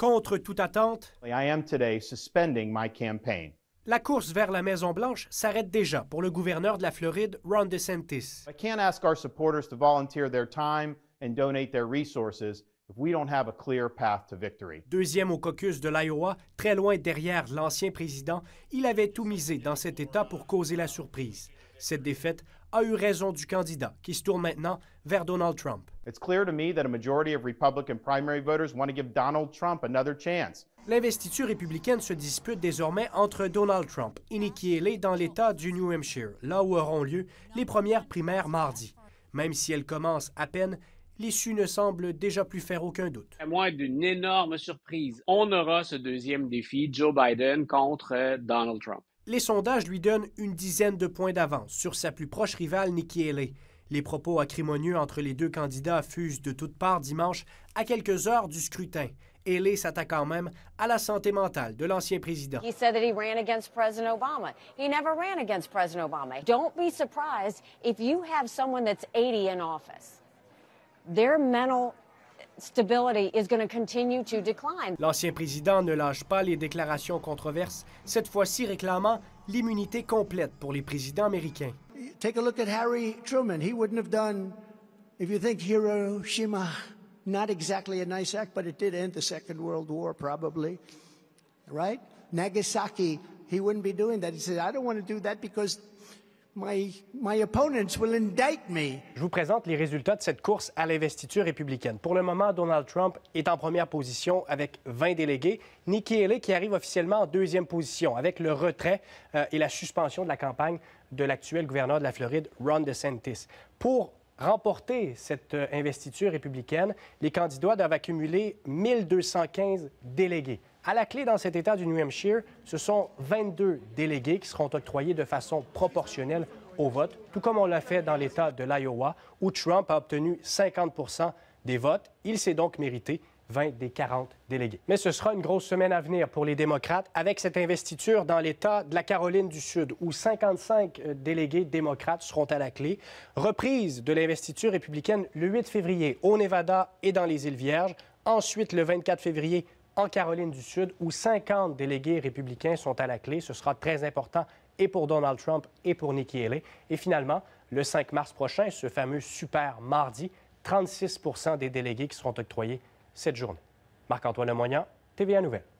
Contre toute attente, I am today suspending my campaign. la course vers la Maison-Blanche s'arrête déjà pour le gouverneur de la Floride, Ron DeSantis. I can't ask our supporters to volunteer their time and donate their resources Deuxième au caucus de l'Iowa, très loin derrière l'ancien président, il avait tout misé dans cet État pour causer la surprise. Cette défaite a eu raison du candidat, qui se tourne maintenant vers Donald Trump. L'investiture républicaine se dispute désormais entre Donald Trump et Nikki Haley dans l'État du New Hampshire, là où auront lieu les premières primaires mardi. Même si elles commencent à peine, l'issue ne semble déjà plus faire aucun doute. À moins d'une énorme surprise, on aura ce deuxième défi, Joe Biden contre euh, Donald Trump. Les sondages lui donnent une dizaine de points d'avance sur sa plus proche rivale, Nikki Haley. Les propos acrimonieux entre les deux candidats fusent de toutes parts dimanche à quelques heures du scrutin. Haley s'attaque quand même à la santé mentale de l'ancien président. He said that he ran against President Obama. He never ran against President Obama. Don't be surprised if you have someone that's 80 in office their mental L'ancien président ne lâche pas les déclarations controverses, cette fois-ci réclamant l'immunité complète pour les présidents américains. Take a look at Harry Truman. He wouldn't have done, if you think Hiroshima, not exactly a nice act, but it did end the Second World War, probably. Right? Nagasaki, he wouldn't be doing that. He said, I don't want to do that because je vous présente les résultats de cette course à l'investiture républicaine. Pour le moment, Donald Trump est en première position avec 20 délégués. Nikki Haley qui arrive officiellement en deuxième position avec le retrait euh, et la suspension de la campagne de l'actuel gouverneur de la Floride, Ron DeSantis. Pour remporter cette euh, investiture républicaine, les candidats doivent accumuler 1215 délégués. À la clé dans cet État du New Hampshire, ce sont 22 délégués qui seront octroyés de façon proportionnelle au vote, tout comme on l'a fait dans l'État de l'Iowa, où Trump a obtenu 50 des votes. Il s'est donc mérité 20 des 40 délégués. Mais ce sera une grosse semaine à venir pour les démocrates avec cette investiture dans l'État de la Caroline du Sud où 55 euh, délégués démocrates seront à la clé. Reprise de l'investiture républicaine le 8 février au Nevada et dans les îles Vierges. Ensuite, le 24 février en Caroline du Sud, où 50 délégués républicains sont à la clé. Ce sera très important et pour Donald Trump et pour Nikki Haley. Et finalement, le 5 mars prochain, ce fameux super mardi, 36 des délégués qui seront octroyés cette journée. Marc-Antoine Lemoyen, TVA Nouvelle.